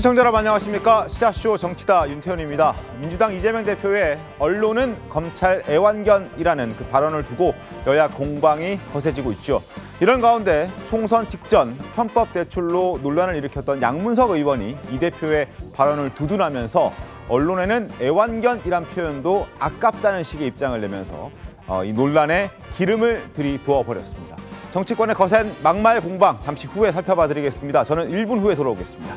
시청자 여러분 안녕하십니까 시사쇼 정치다 윤태현입니다 민주당 이재명 대표의 언론은 검찰 애완견이라는 그 발언을 두고 여야 공방이 거세지고 있죠 이런 가운데 총선 직전 편법 대출로 논란을 일으켰던 양문석 의원이 이 대표의 발언을 두둔하면서 언론에는 애완견이란 표현도 아깝다는 식의 입장을 내면서 어, 이 논란에 기름을 들이부어 버렸습니다 정치권의 거센 막말 공방 잠시 후에 살펴봐 드리겠습니다 저는 1분 후에 돌아오겠습니다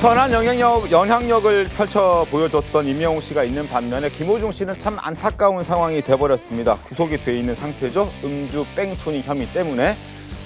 선한 영향력, 영향력을 펼쳐 보여줬던 임영웅 씨가 있는 반면에 김호중 씨는 참 안타까운 상황이 돼버렸습니다. 구속이 돼 있는 상태죠. 음주 뺑소니 혐의 때문에.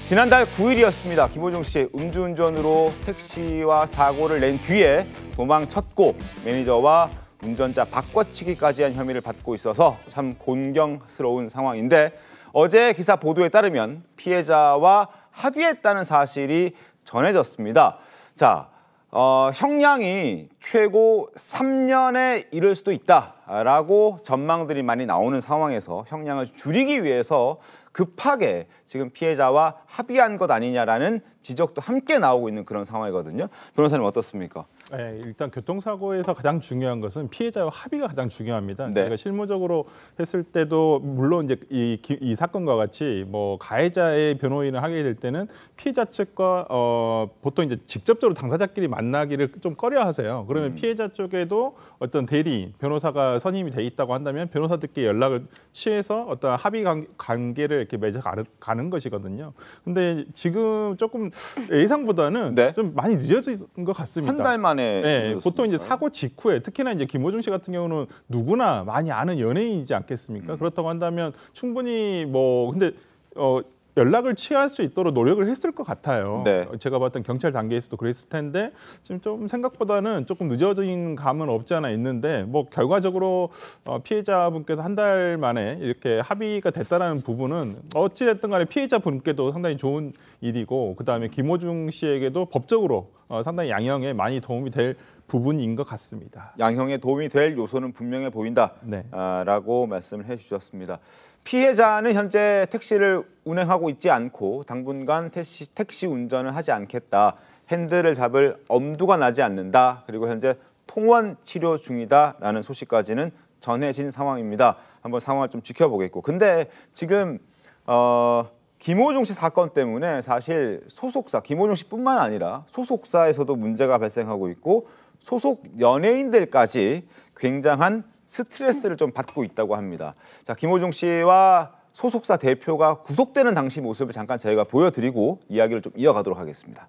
지난달 9일이었습니다. 김호중 씨 음주운전으로 택시와 사고를 낸 뒤에 도망쳤고 매니저와 운전자 바꿔치기까지 한 혐의를 받고 있어서 참 곤경스러운 상황인데 어제 기사 보도에 따르면 피해자와 합의했다는 사실이 전해졌습니다. 자, 어, 형량이 최고 3년에 이를 수도 있다라고 전망들이 많이 나오는 상황에서 형량을 줄이기 위해서 급하게 지금 피해자와 합의한 것 아니냐라는 지적도 함께 나오고 있는 그런 상황이거든요. 변호사님 어떻습니까? 네, 일단 교통사고에서 가장 중요한 것은 피해자와 합의가 가장 중요합니다. 네. 그러니까 실무적으로 했을 때도 물론 이제 이, 이 사건과 같이 뭐 가해자의 변호인을 하게 될 때는 피해자 측과 어, 보통 이제 직접적으로 당사자끼리 만나기를 좀 꺼려하세요. 그러면 음. 피해자 쪽에도 어떤 대리 변호사가 선임이 돼 있다고 한다면 변호사들끼리 연락을 취해서 어떤 합의 관계, 를 이렇게 맺어 가는 것이거든요. 근데 지금 조금 예상보다는 네. 좀 많이 늦어진 것 같습니다. 한달 만 안에 네, 보통 이제 사고 직후에 특히나 이제 김호중 씨 같은 경우는 누구나 많이 아는 연예인이지 않겠습니까? 음. 그렇다고 한다면 충분히 뭐 근데 어 연락을 취할 수 있도록 노력을 했을 것 같아요. 네. 제가 봤던 경찰 단계에서도 그랬을 텐데 지금 좀 생각보다는 조금 늦어진 감은 없지 않아 있는데 뭐 결과적으로 어, 피해자분께서 한 달 만에 이렇게 합의가 됐다는 부분은 어찌 됐든 간에 피해자분께도 상당히 좋은 일이고 그다음에 김호중 씨에게도 법적으로 어, 상당히 양형에 많이 도움이 될 부분인 것 같습니다. 양형에 도움이 될 요소는 분명해 보인다라고 네. 아, 말씀을 해주셨습니다. 피해자는 현재 택시를 운행하고 있지 않고 당분간 택시, 택시 운전을 하지 않겠다. 핸들을 잡을 엄두가 나지 않는다. 그리고 현재 통원 치료 중이다라는 소식까지는 전해진 상황입니다. 한번 상황을 좀 지켜보겠고. 근데 지금 어, 김호중 씨 사건 때문에 사실 소속사, 김호중 씨뿐만 아니라 소속사에서도 문제가 발생하고 있고 소속 연예인들까지 굉장한 스트레스를 좀 받고 있다고 합니다. 자, 김호중 씨와 소속사 대표가 구속되는 당시 모습을 잠깐 저희가 보여드리고 이야기를 좀 이어가도록 하겠습니다.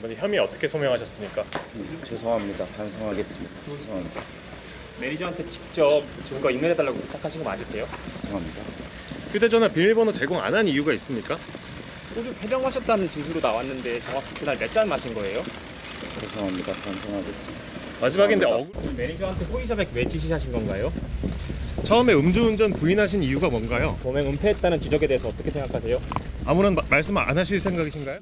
혐의 어떻게 소명하셨습니까? 음, 죄송합니다. 반성하겠습니다. 죄송합니다. 매니저한테 직접 증거 인멸해달라고 부탁하신 거 맞으세요? 죄송합니다. 휴대전화 비밀번호 제공 안 한 이유가 있습니까? 소주 3병 마셨다는 진술로 나왔는데 정확히 그날 몇 잔 마신 거예요? 죄송합니다. 반성하겠습니다. 마지막인데 어, 매니저한테 호의자백 외치시하신 건가요? 처음에 음주운전 부인하신 이유가 뭔가요? 범행 은폐했다는 지적에 대해서 어떻게 생각하세요? 아무런 마- 말씀 안 하실 생각이신가요?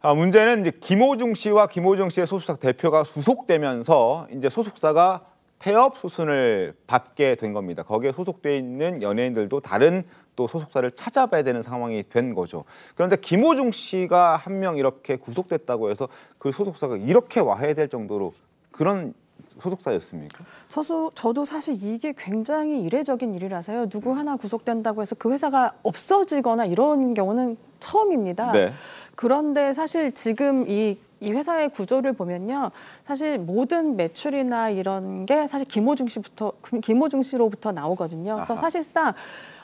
아, 문제는 이제 김호중 씨와 김호중 씨의 소속사 대표가 수속되면서 이제 소속사가 폐업 수순을 받게된 겁니다. 거기에 소속돼 있는 연예인들도 다른 또 소속사를 찾아봐야 되는 상황이 된 거죠. 그런데 김호중 씨가 한 명 이렇게 구속됐다고 해서 그 소속사가 이렇게 와야 될 정도로 그런 소속사였습니까? 저도, 저도 사실 이게 굉장히 이례적인 일이라서요. 누구 하나 구속된다고 해서 그 회사가 없어지거나 이런 경우는 처음입니다. 네. 그런데 사실 지금 이이 회사의 구조를 보면요. 사실 모든 매출이나 이런 게 사실 김호중씨부터김호중씨로부터 나오거든요. 그래서 아하. 사실상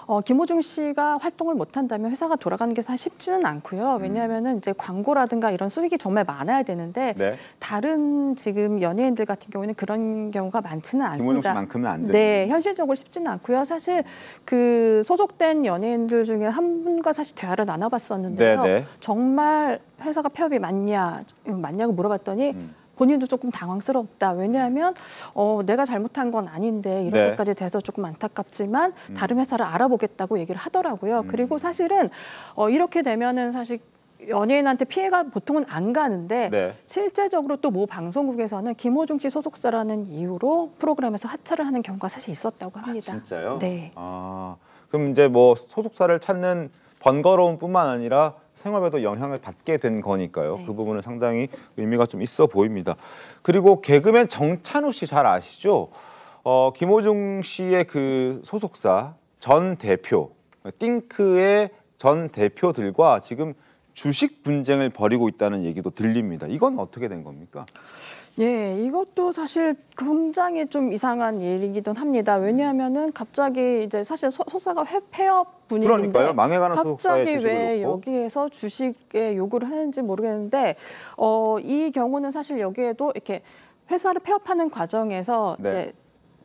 어, 김호중 씨가 활동을 못한다면 회사가 돌아가는 게 사실 쉽지는 않고요. 음. 왜냐하면은 이제 광고라든가 이런 수익이 정말 많아야 되는데 네. 다른 지금 연예인들 같은 경우에는 그런 경우가 많지는 않습니다. 김호중 씨만큼은 안되 네, 현실적으로 쉽지는 않고요. 사실 그 소속된 연예인들 중에 한 분과 사실 대화를 나눠봤었는데요. 네, 네. 정말 회사가 폐업이 맞냐 음, 맞냐고 물어봤더니. 음. 본인도 조금 당황스럽다. 왜냐하면 어, 내가 잘못한 건 아닌데 이런 네. 것까지 돼서 조금 안타깝지만 음. 다른 회사를 알아보겠다고 얘기를 하더라고요. 음. 그리고 사실은 어, 이렇게 되면은 사실 연예인한테 피해가 보통은 안 가는데 네. 실제적으로 또모 방송국에서는 김호중 씨 소속사라는 이유로 프로그램에서 하차를 하는 경우가 사실 있었다고 아, 합니다. 아, 진짜요? 네. 아, 그럼 이제 뭐 소속사를 찾는 번거로움뿐만 아니라 생활에도 영향을 받게 된 거니까요. 네. 그 부분은 상당히 의미가 좀 있어 보입니다. 그리고 개그맨 정찬우 씨 잘 아시죠? 어, 김호중 씨의 그 소속사 전 대표, 띵크의 전 대표들과 지금 주식 분쟁을 벌이고 있다는 얘기도 들립니다. 이건 어떻게 된 겁니까? 예, 이것도 사실 굉장히 좀 이상한 일이기도 합니다. 왜냐하면은 갑자기 이제 사실 소, 속사가 회, 폐업 분위기인데 그러니까요. 망해가는 갑자기 왜 놓고. 여기에서 주식에 요구를 하는지 모르겠는데 어, 이 경우는 사실 여기에도 이렇게 회사를 폐업하는 과정에서 네. 이제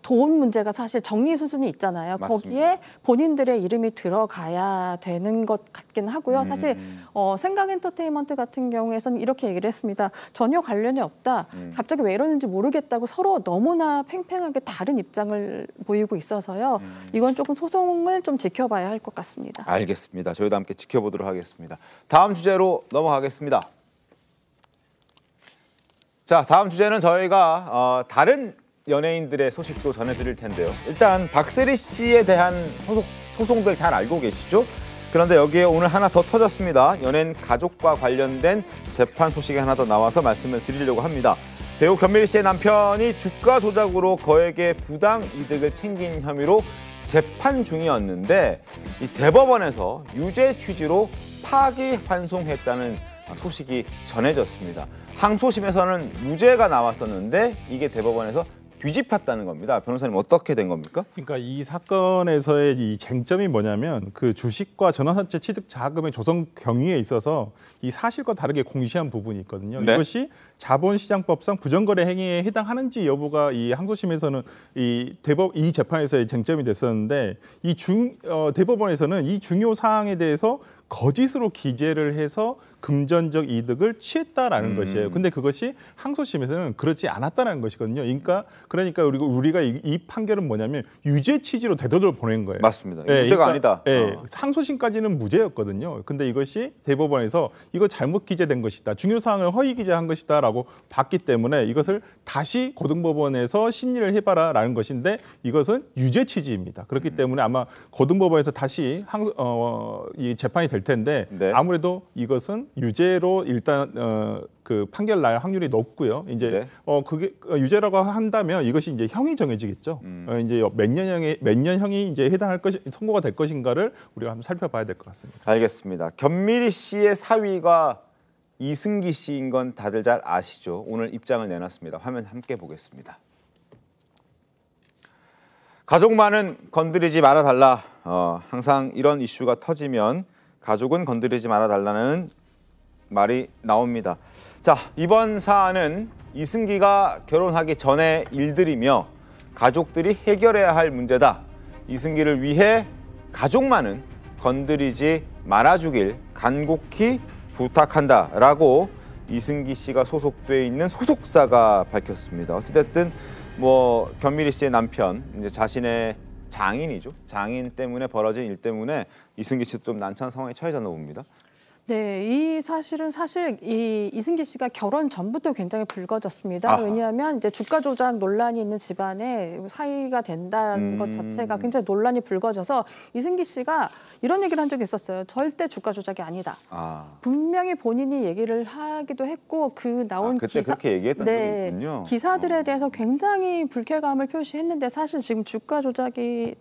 돈 문제가 사실 정리 수순이 있잖아요. 맞습니다. 거기에 본인들의 이름이 들어가야 되는 것 같긴 하고요. 음. 사실 어, 생각 엔터테인먼트 같은 경우에서는 이렇게 얘기를 했습니다. 전혀 관련이 없다. 음. 갑자기 왜 이러는지 모르겠다고 서로 너무나 팽팽하게 다른 입장을 보이고 있어서요. 음. 이건 조금 소송을 좀 지켜봐야 할 것 같습니다. 알겠습니다. 저희도 함께 지켜보도록 하겠습니다. 다음 주제로 넘어가겠습니다. 자, 다음 주제는 저희가 어, 다른 연예인들의 소식도 전해드릴 텐데요. 일단 박세리 씨에 대한 소속, 소송들 잘 알고 계시죠? 그런데 여기에 오늘 하나 더 터졌습니다. 연예인 가족과 관련된 재판 소식이 하나 더 나와서 말씀을 드리려고 합니다. 배우 견미리 씨의 남편이 주가 조작으로 거액의 부당 이득을 챙긴 혐의로 재판 중이었는데 이 대법원에서 유죄 취지로 파기환송했다는 소식이 전해졌습니다. 항소심에서는 무죄가 나왔었는데 이게 대법원에서 뒤집혔다는 겁니다. 변호사님 어떻게 된 겁니까? 그러니까 이 사건에서의 이 쟁점이 뭐냐면 그 주식과 전환사채 취득 자금의 조성 경위에 있어서 이 사실과 다르게 공시한 부분이 있거든요. 네. 이것이 자본시장법상 부정거래 행위에 해당하는지 여부가 이 항소심에서는 이 대법 이 재판에서의 쟁점이 됐었는데 이 중 어, 대법원에서는 이 중요 사항에 대해서 거짓으로 기재를 해서 금전적 이득을 취했다라는 음. 것이에요. 근데 그것이 항소심에서는 그렇지 않았다는 것이거든요. 그러니까 그러니까 우리가 우리가 이, 이 판결은 뭐냐면 유죄 취지로 되돌려 보낸 거예요. 맞습니다. 예, 유죄가 그러니까, 아니다. 예, 어. 항소심까지는 무죄였거든요. 근데 이것이 대법원에서 이거 잘못 기재된 것이다. 중요 사항을 허위 기재한 것이다라고 봤기 때문에 이것을 다시 고등법원에서 심리를 해봐라라는 것인데 이것은 유죄 취지입니다. 그렇기 음. 때문에 아마 고등법원에서 다시 항소, 어, 이 재판이 될될 텐데 네. 아무래도 이것은 유죄로 일단 어, 그 판결 날 확률이 높고요. 이제 네. 어 그게 어, 유죄라고 한다면 이것이 이제 형이 정해지겠죠. 음. 어, 이제 몇 년형에 몇 년형이 이제 해당할 것이 선고가 될 것인가를 우리가 한번 살펴봐야 될 것 같습니다. 알겠습니다. 견미리 씨의 사위가 이승기 씨인 건 다들 잘 아시죠. 오늘 입장을 내놨습니다. 화면 함께 보겠습니다. 가족만은 건드리지 말아달라. 어, 항상 이런 이슈가 터지면 가족은 건드리지 말아달라는 말이 나옵니다. 자, 이번 사안은 이승기가 결혼하기 전에 일들이며 가족들이 해결해야 할 문제다. 이승기를 위해 가족만은 건드리지 말아주길 간곡히 부탁한다라고 이승기 씨가 소속돼 있는 소속사가 밝혔습니다. 어찌됐든 뭐 견미리 씨의 남편 이제 자신의 장인이죠. 장인 때문에 벌어진 일 때문에 이승기 씨도 좀 난처한 상황에 처해졌나 봅니다. 네, 이 사실은 사실 이 이승기 씨가 결혼 전부터 굉장히 불거졌습니다. 아하. 왜냐하면 이제 주가 조작 논란이 있는 집안에 사이가 된다는 음. 것 자체가 굉장히 논란이 불거져서 이승기 씨가 이런 얘기를 한 적이 있었어요. 절대 주가 조작이 아니다. 아. 분명히 본인이 얘기를 하기도 했고 그 나온 아, 그때 기사, 그렇게 얘기했던 네, 적이 있군요. 기사들에 어. 대해서 굉장히 불쾌감을 표시했는데 사실 지금 주가 조작이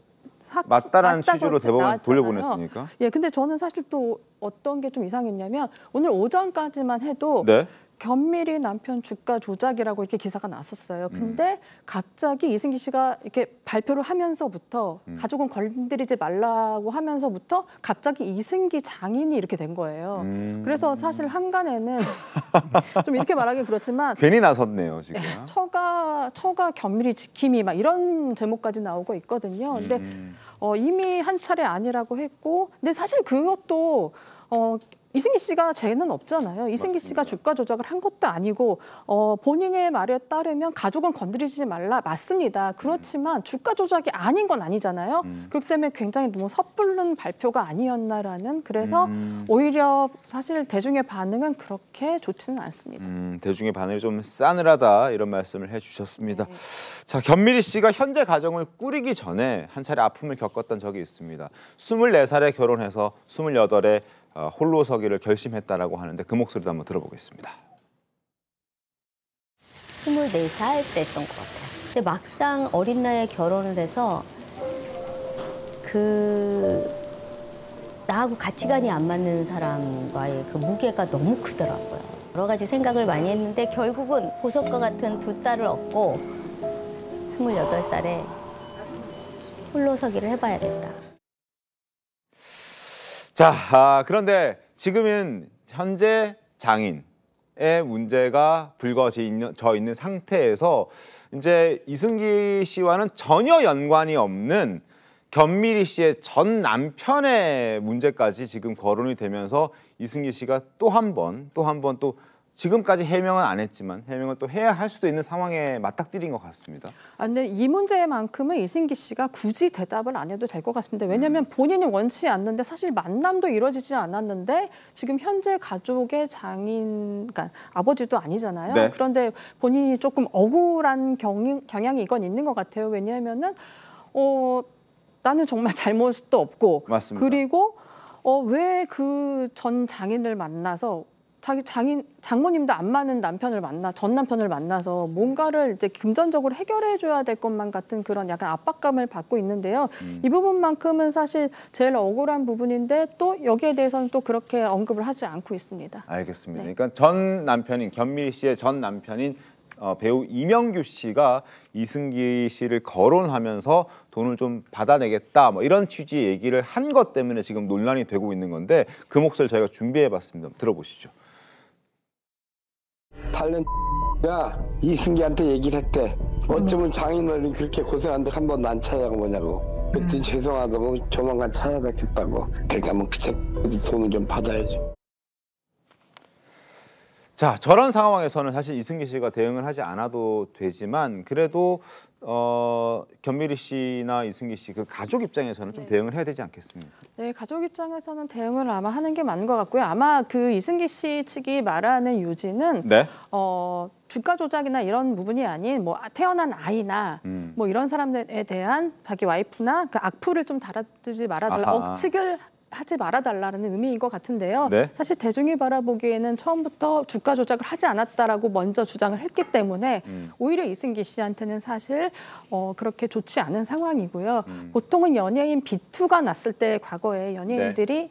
맞다라는 취지로 대법원 돌려보냈으니까. 예, 근데 저는 사실 또 어떤 게 좀 이상했냐면 오늘 오전까지만 해도 네. 견밀히 남편 주가 조작이라고 이렇게 기사가 났었어요. 음. 근데 음. 갑자기 이승기 씨가 이렇게 발표를 하면서부터 음. 가족은 건드리지 말라고 하면서부터 갑자기 이승기 장인이 이렇게 된 거예요. 음. 그래서 사실 한간에는 좀 이렇게 말하기 그렇지만 괜히 나섰네요 지금. 네, 처가 처가 견밀히 지킴이 막 이런 제목까지 나오고 있거든요. 근데 음. 어, 이미 한 차례 아니라고 했고, 근데 사실 그것도 어, 이승기 씨가 죄는 없잖아요. 이승기 맞습니다. 씨가 주가 조작을 한 것도 아니고 어, 본인의 말에 따르면 가족은 건드리지 말라 맞습니다. 그렇지만 주가 조작이 아닌 건 아니잖아요. 음. 그렇기 때문에 굉장히 너무 섣부른 발표가 아니었나라는 그래서 음. 오히려 사실 대중의 반응은 그렇게 좋지는 않습니다. 음, 대중의 반응이 좀 싸늘하다 이런 말씀을 해주셨습니다. 네. 자 견미리 씨가 현재 가정을 꾸리기 전에 한 차례 아픔을 겪었던 적이 있습니다. 24살에 결혼해서 28에 어, 홀로 서기를 결심했다라고 하는데 그 목소리도 한번 들어보겠습니다. 24살 때였던것 같아요. 근데 막상 어린 나이에 결혼을 해서 그 나하고 가치관이 안 맞는 사람과의 그 무게가 너무 크더라고요. 여러 가지 생각을 많이 했는데 결국은 보석과 같은 두 딸을 얻고 28살에 홀로 서기를 해봐야겠다. 자, 아, 그런데 지금은 현재 장인의 문제가 불거져 있는, 있는 상태에서 이제 이승기 씨와는 전혀 연관이 없는 견미리 씨의 전 남편의 문제까지 지금 거론이 되면서 이승기 씨가 또 한 번, 또한번또 지금까지 해명은 안 했지만 해명을 또 해야 할 수도 있는 상황에 맞닥뜨린 것 같습니다. 아, 근데 이 문제만큼은 이승기 씨가 굳이 대답을 안 해도 될 것 같습니다. 왜냐하면 음. 본인이 원치 않는데 사실 만남도 이루어지지 않았는데 지금 현재 가족의 장인, 그러니까 아버지도 아니잖아요. 네. 그런데 본인이 조금 억울한 경 경향이 이건 있는 것 같아요. 왜냐하면은 어, 나는 정말 잘못도 없고 맞습니다. 그리고 어, 왜그 전 장인을 만나서 자기 장인 장모님도 안 맞는 남편을 만나 전 남편을 만나서 뭔가를 이제 금전적으로 해결해 줘야 될 것만 같은 그런 약간 압박감을 받고 있는데요. 음. 이 부분만큼은 사실 제일 억울한 부분인데 또 여기에 대해서는 또 그렇게 언급을 하지 않고 있습니다. 알겠습니다. 네. 그러니까 전 남편인 견미리 씨의 전 남편인 어, 배우 이명규 씨가 이승기 씨를 거론하면서 돈을 좀 받아내겠다 뭐 이런 취지의 얘기를 한 것 때문에 지금 논란이 되고 있는 건데 그 몫을 저희가 준비해봤습니다. 들어보시죠. 닳는 가 이승기한테 얘기를 했대. 어쩌면 장인어른 그렇게 고생한데 한 번도 안 찾아가보냐고. 그랬더니 음. 죄송하다고 조만간 찾아뵙겠다고. 그러니까 뭐 그새 돈을 좀 받아야지. 자 저런 상황에서는 사실 이승기 씨가 대응을 하지 않아도 되지만 그래도 어, 견미리 씨나 이승기 씨 그 가족 입장에서는 좀 네. 대응을 해야 되지 않겠습니까? 네, 가족 입장에서는 대응을 아마 하는 게 맞는 것 같고요. 아마 그 이승기 씨 측이 말하는 요지는 네? 어, 주가 조작이나 이런 부분이 아닌 뭐 태어난 아이나 음. 뭐 이런 사람들에 대한 자기 와이프나 그 악플을 좀달아주지 말아달라. 억측을 하지 말아달라는 의미인 것 같은데요. 네. 사실 대중이 바라보기에는 처음부터 주가 조작을 하지 않았다라고 먼저 주장을 했기 때문에 음. 오히려 이승기 씨한테는 사실 어, 그렇게 좋지 않은 상황이고요. 음. 보통은 연예인 비투가 났을 때 과거에 연예인들이 네.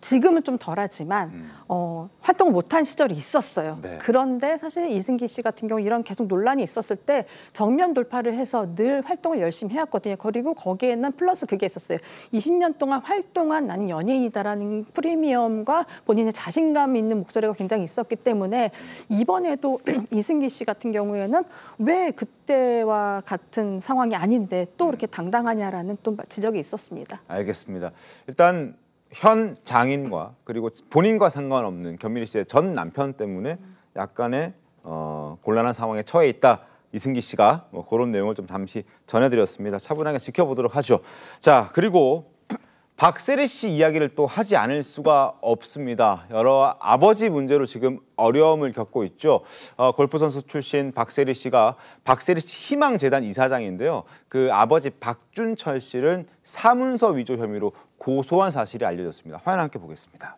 지금은 좀 덜하지만 음. 어, 활동을 못한 시절이 있었어요. 네. 그런데 사실 이승기 씨 같은 경우 이런 계속 논란이 있었을 때 정면 돌파를 해서 늘 활동을 열심히 해왔거든요. 그리고 거기에는 플러스 그게 있었어요. 20년 동안 활동한 나는 연예인이다라는 프리미엄과 본인의 자신감 있는 목소리가 굉장히 있었기 때문에 이번에도 이승기 씨 같은 경우에는 왜 그때와 같은 상황이 아닌데 또 음. 이렇게 당당하냐라는 또 지적이 있었습니다. 알겠습니다. 일단 현 장인과 그리고 본인과 상관없는 견민희 씨의 전 남편 때문에 약간의 어, 곤란한 상황에 처해 있다. 이승기 씨가 뭐 그런 내용을 좀 잠시 전해드렸습니다. 차분하게 지켜보도록 하죠. 자 그리고 박세리 씨 이야기를 또 하지 않을 수가 없습니다. 여러 아버지 문제로 지금 어려움을 겪고 있죠. 어, 골프 선수 출신 박세리 씨가 박세리 씨 희망재단 이사장인데요. 그 아버지 박준철 씨를 사문서 위조 혐의로 고소한 사실이 알려졌습니다. 화면 함께 보겠습니다.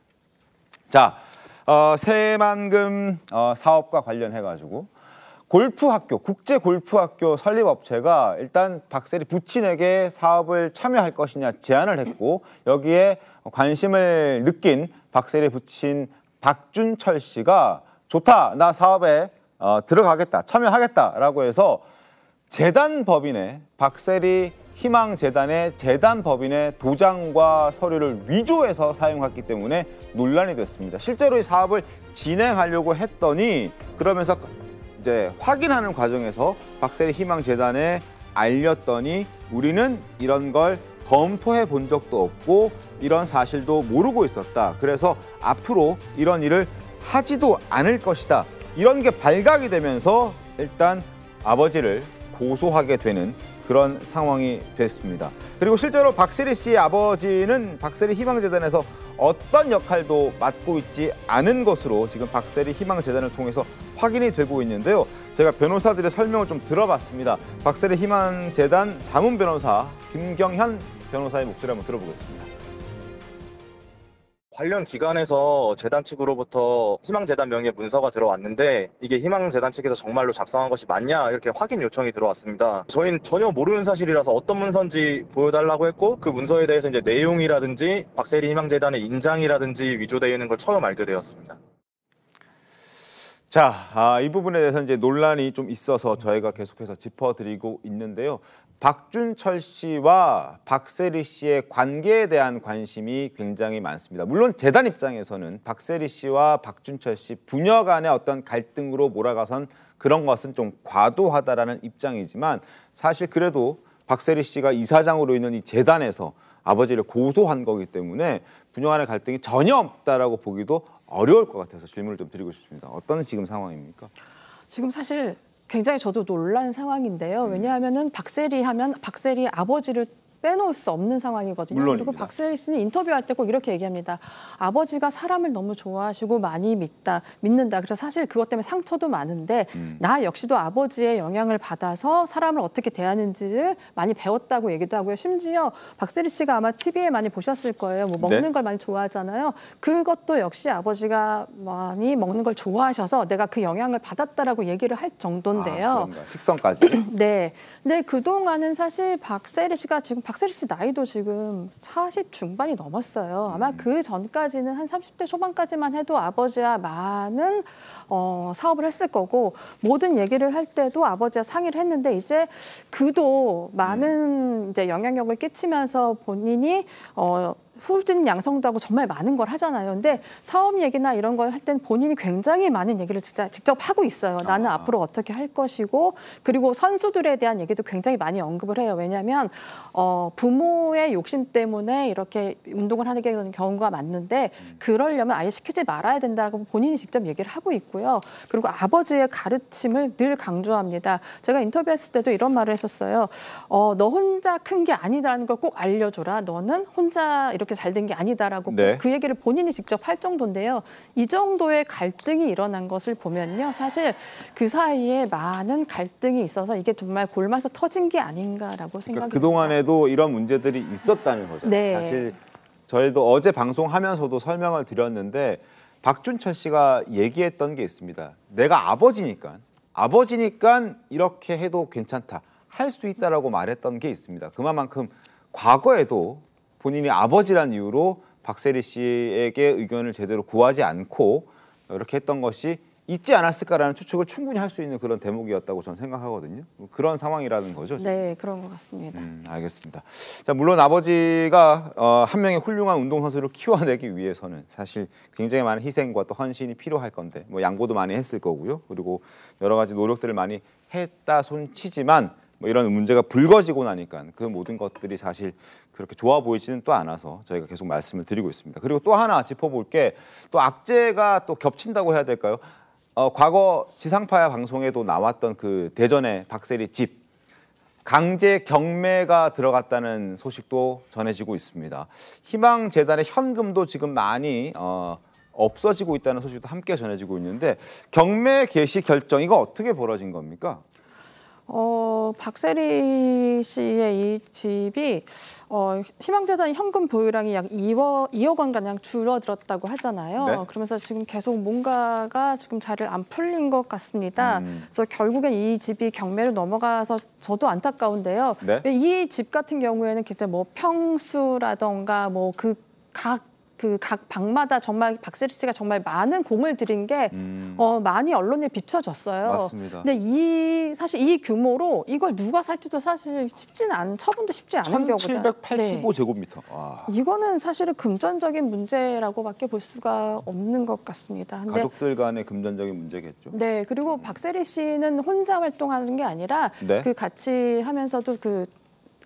자, 어, 새만금 어, 사업과 관련해 가지고 골프학교, 국제골프학교 설립업체가 일단 박세리 부친에게 사업을 참여할 것이냐 제안을 했고 여기에 관심을 느낀 박세리 부친 박준철 씨가 좋다, 나 사업에 어, 들어가겠다, 참여하겠다라고 해서 재단 법인의 박세리 희망재단의 재단법인의 도장과 서류를 위조해서 사용했기 때문에 논란이 됐습니다. 실제로 이 사업을 진행하려고 했더니 그러면서 이제 확인하는 과정에서 박세리 희망재단에 알렸더니 우리는 이런 걸 검토해 본 적도 없고 이런 사실도 모르고 있었다. 그래서 앞으로 이런 일을 하지도 않을 것이다. 이런 게 발각이 되면서 일단 아버지를 고소하게 되는 그런 상황이 됐습니다. 그리고 실제로 박세리 씨의 아버지는 박세리 희망재단에서 어떤 역할도 맡고 있지 않은 것으로 지금 박세리 희망재단을 통해서 확인이 되고 있는데요. 제가 변호사들의 설명을 좀 들어봤습니다. 박세리 희망재단 자문변호사 김경현 변호사의 목소리 한번 들어보겠습니다. 관련 기관에서 재단 측으로부터 희망재단 명의 문서가 들어왔는데 이게 희망재단 측에서 정말로 작성한 것이 맞냐 이렇게 확인 요청이 들어왔습니다. 저희는 전혀 모르는 사실이라서 어떤 문서인지 보여달라고 했고 그 문서에 대해서 이제 내용이라든지 박세리 희망재단의 인장이라든지 위조되어 있는 걸 처음 알게 되었습니다. 자, 아, 이 부분에 대해서 이제 논란이 좀 있어서 저희가 계속해서 짚어드리고 있는데요. 박준철 씨와 박세리 씨의 관계에 대한 관심이 굉장히 많습니다. 물론 재단 입장에서는 박세리 씨와 박준철 씨 부녀 간의 어떤 갈등으로 몰아가선 그런 것은 좀 과도하다라는 입장이지만 사실 그래도 박세리 씨가 이사장으로 있는 이 재단에서 아버지를 고소한 거기 때문에 부녀 간의 갈등이 전혀 없다라고 보기도 어려울 것 같아서 질문을 좀 드리고 싶습니다. 어떤 지금 상황입니까? 지금 사실 굉장히 저도 놀란 상황인데요. 왜냐하면은 박세리 하면 박세리 아버지를 빼놓을 수 없는 상황이거든요. 물론입니다. 그리고 박세희 씨는 인터뷰할 때 꼭 이렇게 얘기합니다. 아버지가 사람을 너무 좋아하시고 많이 믿다, 믿는다. 그래서 사실 그것 때문에 상처도 많은데 음. 나 역시도 아버지의 영향을 받아서 사람을 어떻게 대하는지를 많이 배웠다고 얘기도 하고요. 심지어 박세리 씨가 아마 TV에 많이 보셨을 거예요. 뭐 먹는 네. 걸 많이 좋아하잖아요. 그것도 역시 아버지가 많이 먹는 걸 좋아하셔서 내가 그 영향을 받았다라고 얘기를 할 정도인데요. 아, 식성까지. 네. 근데 그동안은 사실 박세리 씨가 지금 박세리 씨 나이도 지금 40 중반이 넘었어요. 아마 음. 그 전까지는 한 30대 초반까지만 해도 아버지와 많은 어, 사업을 했을 거고 모든 얘기를 할 때도 아버지와 상의를 했는데 이제 그도 많은 네. 이제 영향력을 끼치면서 본인이 어, 후진 양성도 하고 정말 많은 걸 하잖아요. 근데 사업 얘기나 이런 걸 할 땐 본인이 굉장히 많은 얘기를 직접 하고 있어요. 나는 아. 앞으로 어떻게 할 것이고 그리고 선수들에 대한 얘기도 굉장히 많이 언급을 해요. 왜냐하면 어, 부모의 욕심 때문에 이렇게 운동을 하는 게 경우가 많은데 음. 그러려면 아예 시키지 말아야 된다고 본인이 직접 얘기를 하고 있고요. 그리고 아버지의 가르침을 늘 강조합니다. 제가 인터뷰했을 때도 이런 말을 했었어요. 어, 너 혼자 큰 게 아니다라는 걸 꼭 알려줘라. 너는 혼자 이렇게 그렇게 잘된 게 아니다라고 네. 그 얘기를 본인이 직접 할 정도인데요. 이 정도의 갈등이 일어난 것을 보면요. 사실 그 사이에 많은 갈등이 있어서 이게 정말 골마서 터진 게 아닌가라고 그러니까 생각이 그러니까 그동안에도 이런 문제들이 있었다는 거죠. 네. 사실 저희도 어제 방송하면서도 설명을 드렸는데 박준철 씨가 얘기했던 게 있습니다. 내가 아버지니까 아버지니까 이렇게 해도 괜찮다. 할 수 있다라고 말했던 게 있습니다. 그만큼 과거에도 본인이 아버지란 이유로 박세리 씨에게 의견을 제대로 구하지 않고 이렇게 했던 것이 있지 않았을까라는 추측을 충분히 할 수 있는 그런 대목이었다고 저는 생각하거든요. 뭐 그런 상황이라는 거죠. 네, 그런 것 같습니다. 음, 알겠습니다. 자, 물론 아버지가 어, 한 명의 훌륭한 운동선수를 키워내기 위해서는 사실 굉장히 많은 희생과 또 헌신이 필요할 건데 뭐 양보도 많이 했을 거고요. 그리고 여러 가지 노력들을 많이 했다 손치지만 뭐 이런 문제가 불거지고 나니까 그 모든 것들이 사실 그렇게 좋아 보이지는 또 않아서 저희가 계속 말씀을 드리고 있습니다. 그리고 또 하나 짚어볼 게 또 악재가 또 겹친다고 해야 될까요? 어, 과거 지상파 방송에도 나왔던 그 대전의 박세리 집 강제 경매가 들어갔다는 소식도 전해지고 있습니다. 희망재단의 현금도 지금 많이 어, 없어지고 있다는 소식도 함께 전해지고 있는데 경매 개시 결정 이거 어떻게 벌어진 겁니까? 어, 박세리 씨의 이 집이 어, 희망재단 현금 보유량이 약 2억, 2억 원가량 줄어들었다고 하잖아요. 네? 그러면서 지금 계속 뭔가가 지금 자리를 안 풀린 것 같습니다. 음. 그래서 결국엔 이 집이 경매로 넘어가서 저도 안타까운데요. 네? 이집 같은 경우에는 그때 뭐 평수라던가 뭐그각 그각 방마다 정말 박세리 씨가 정말 많은 공을 들인 게 음. 어, 많이 언론에 비춰졌어요. 맞습니다. 근데 이 사실 이 규모로 이걸 누가 살지도 사실 쉽진는않 처분도 쉽지 않은 경우다. 1785 제곱미터. 와. 이거는 사실은 금전적인 문제라고밖에 볼 수가 없는 것 같습니다. 근데, 가족들 간의 금전적인 문제겠죠. 네, 그리고 음. 박세리 씨는 혼자 활동하는 게 아니라 네? 그 같이 하면서도 그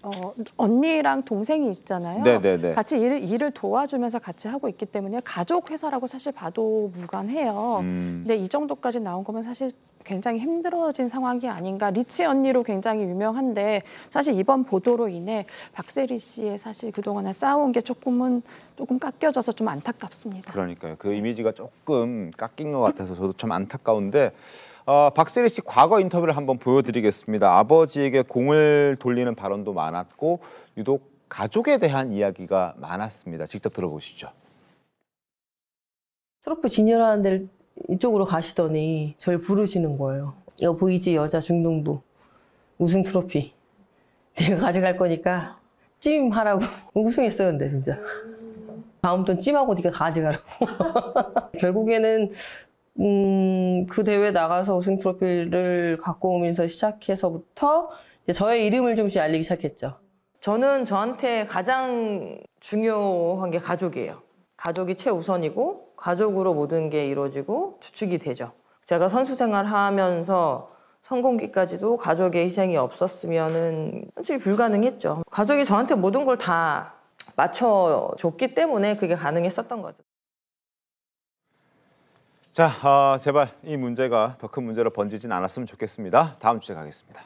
어, 언니랑 동생이 있잖아요. 네네네. 같이 일을, 일을 도와주면서 같이 하고 있기 때문에 가족 회사라고 사실 봐도 무관해요. 음. 근데 이 정도까지 나온 거면 사실 굉장히 힘들어진 상황이 아닌가. 리치 언니로 굉장히 유명한데 사실 이번 보도로 인해 박세리 씨의 사실 그동안에 쌓아온 게 조금은 조금 깎여져서 좀 안타깝습니다. 그러니까요. 그 이미지가 조금 깎인 것 같아서 저도 참 안타까운데 어, 박세리 씨 과거 인터뷰를 한번 보여드리겠습니다. 아버지에게 공을 돌리는 발언도 많았고 유독 가족에 대한 이야기가 많았습니다. 직접 들어보시죠. 트로프 진열하는 데를 이쪽으로 가시더니 저를 부르시는 거예요. 이거 보이지 여자 중등부 우승 트로피 내가 가져갈 거니까 찜하라고 우승했어요 근데 진짜 다음 돈 찜하고 네가 가져가라고 결국에는 음, 그 대회 나가서 우승 트로피를 갖고 오면서 시작해서부터 저의 이름을 좀씩 알리기 시작했죠. 저는 저한테 가장 중요한 게 가족이에요. 가족이 최우선이고 가족으로 모든 게 이루어지고 주축이 되죠. 제가 선수 생활하면서 성공기까지도 가족의 희생이 없었으면은 솔직히 불가능했죠. 가족이 저한테 모든 걸 다 맞춰줬기 때문에 그게 가능했었던 거죠. 자, 아, 제발 이 문제가 더 큰 문제로 번지진 않았으면 좋겠습니다. 다음 주제 가겠습니다.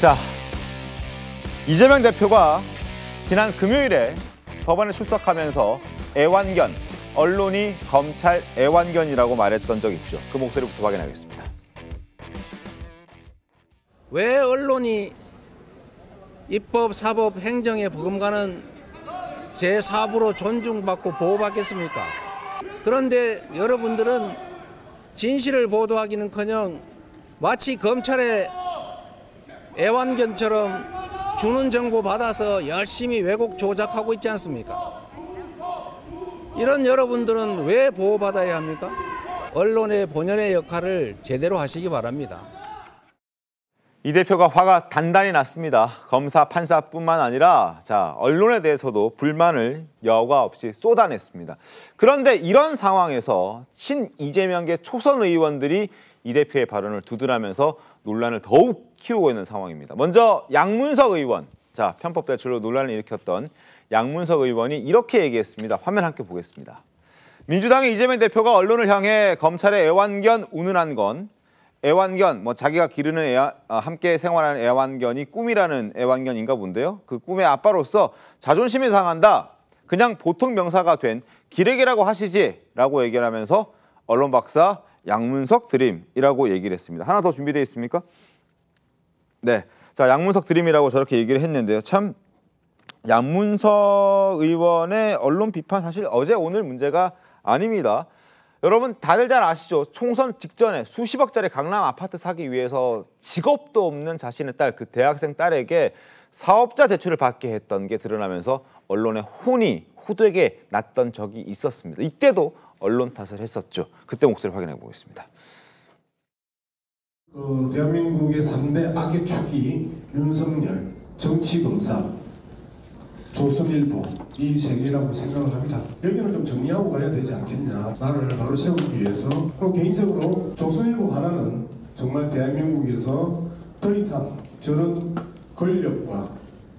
자, 이재명 대표가 지난 금요일에 법원에 출석하면서 애완견, 언론이 검찰 애완견이라고 말했던 적 있죠. 그 목소리부터 확인하겠습니다. 왜 언론이 입법, 사법, 행정의 부금가는 제 사부로 존중받고 보호받겠습니까? 그런데 여러분들은 진실을 보도하기는커녕 마치 검찰의 애완견처럼 주는 정보 받아서 열심히 왜곡 조작하고 있지 않습니까? 이런 여러분들은 왜 보호받아야 합니까? 언론의 본연의 역할을 제대로 하시기 바랍니다. 이 대표가 화가 단단히 났습니다. 검사, 판사뿐만 아니라 자 언론에 대해서도 불만을 여과 없이 쏟아냈습니다. 그런데 이런 상황에서 신 이재명계 초선 의원들이 이 대표의 발언을 두드하면서 논란을 더욱 키우고 있는 상황입니다. 먼저 양문석 의원, 자 편법 대출로 논란을 일으켰던 양문석 의원이 이렇게 얘기했습니다. 화면 함께 보겠습니다. 민주당의 이재명 대표가 언론을 향해 검찰의 애완견 운운한 건 애완견, 뭐 자기가 기르는 애와 아, 함께 생활하는 애완견이 꿈이라는 애완견인가 본데요. 그 꿈의 아빠로서 자존심이 상한다. 그냥 보통 명사가 된 기레기라고 하시지라고 얘기를 하면서 언론 박사 양문석 드림이라고 얘기를 했습니다. 하나 더 준비되어 있습니까? 네. 자, 양문석 드림이라고 저렇게 얘기를 했는데요. 참 양문석 의원의 언론 비판 사실 어제 오늘 문제가 아닙니다. 여러분 다들 잘 아시죠? 총선 직전에 수십억짜리 강남 아파트 사기 위해서 직업도 없는 자신의 딸, 그 대학생 딸에게 사업자 대출을 받게 했던 게 드러나면서 언론의 혼이 호되게 났던 적이 있었습니다. 이때도 언론 탓을 했었죠. 그때 목소리 확인해 보겠습니다. 그 대한민국의 3대 악의 축이 윤석열, 정치검사, 조선일보 이세계라고 생각을 합니다. 여기는 좀 정리하고 가야 되지 않겠냐. 나를 바로 세우기 위해서. 그리고 개인적으로 조선일보 하나는 정말 대한민국에서 더 이상 저런 권력과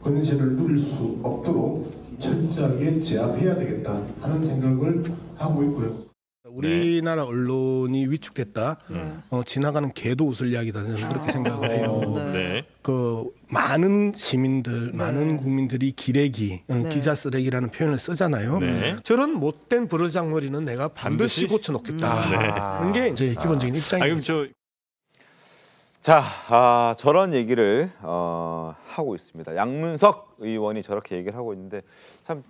권세를 누릴 수 없도록 철저하게 제압해야 되겠다 하는 생각을 하고 있고요. 네. 우리나라 언론이 위축됐다. 네. 어, 지나가는 개도 웃을 이야기다. 저는 아. 그렇게 생각을 네. 해요. 네. 그 많은 시민들, 많은 국민들이 기레기, 어, 기자 쓰레기라는 표현을 쓰잖아요. 네. 저런 못된 브르장머리는 내가 반드시, 반드시? 고쳐놓겠다. 음. 네. 이제 기본적인 아. 입장이죠. 아, 자, 아, 저런 얘기를 어, 하고 있습니다. 양문석 의원이 저렇게 얘기를 하고 있는데 참